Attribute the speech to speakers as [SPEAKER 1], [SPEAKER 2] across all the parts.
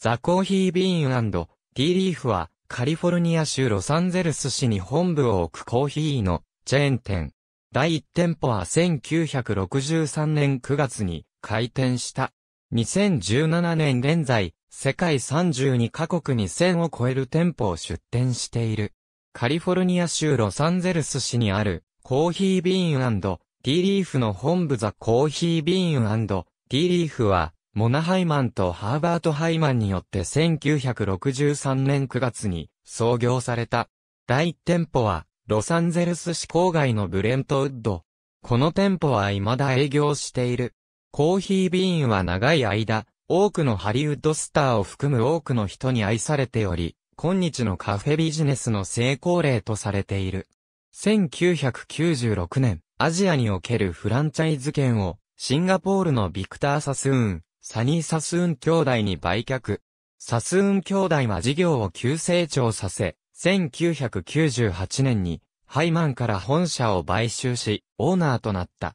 [SPEAKER 1] ザ・コーヒー・ビーンティー・リーフは、カリフォルニア州ロサンゼルス市に本部を置くコーヒーのチェーン店。第1店舗は1963年9月に開店した。2017年現在、世界32カ国に1000を超える店舗を出店している。カリフォルニア州ロサンゼルス市にある、コーヒービーンティーリーフの本部ザ・コーヒービーンティーリーフは、モナハイマンとハーバート・ハイマンによって1963年9月に創業された。第1店舗は、ロサンゼルス市郊外のブレントウッド。この店舗は未だ営業している。コーヒービーンは長い間、多くのハリウッドスターを含む多くの人に愛されており、今日のカフェビジネスの成功例とされている。1996年、アジアにおけるフランチャイズ権を、シンガポールのビクター・サスーン、サニー・サスーン兄弟に売却。サスーン兄弟は事業を急成長させ、1998年にハイマンから本社を買収し、オーナーとなった。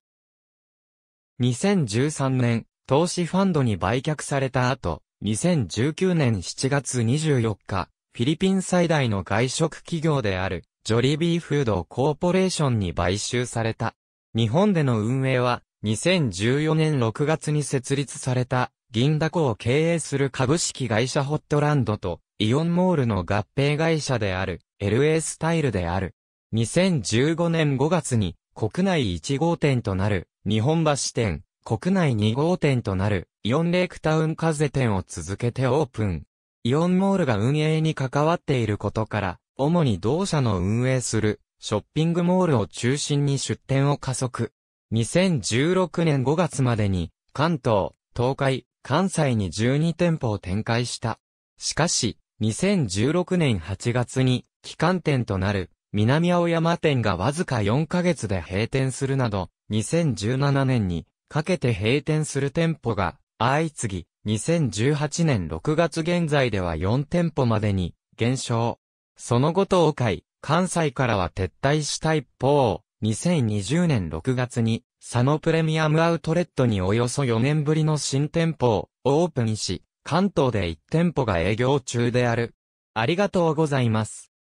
[SPEAKER 1] 2013年、投資ファンドに売却された後、2019年7月24日、フィリピン最大の外食企業である、ジョリビーフードコーポレーションに買収された。日本での運営は、2014年6月に設立された、銀だこを経営する株式会社ホットランドと、イオンモールの合併会社である、LA スタイルである。2015年5月に、国内1号店となる、日本橋店、国内2号店となる、イオンレイクタウン風店を続けてオープン。イオンモールが運営に関わっていることから、主に同社の運営する、ショッピングモールを中心に出店を加速。2016年5月までに、関東、東海、関西に12店舗を展開した。しかし、2016年8月に、期間店となる、南青山店がわずか4ヶ月で閉店するなど、2017年にかけて閉店する店舗が相次ぎ、2018年6月現在では4店舗までに減少。その後東海、関西からは撤退した一方、2020年6月に、佐野プレミアムアウトレットにおよそ4年ぶりの新店舗をオープンし、関東で1店舗が営業中である。ありがとうございます。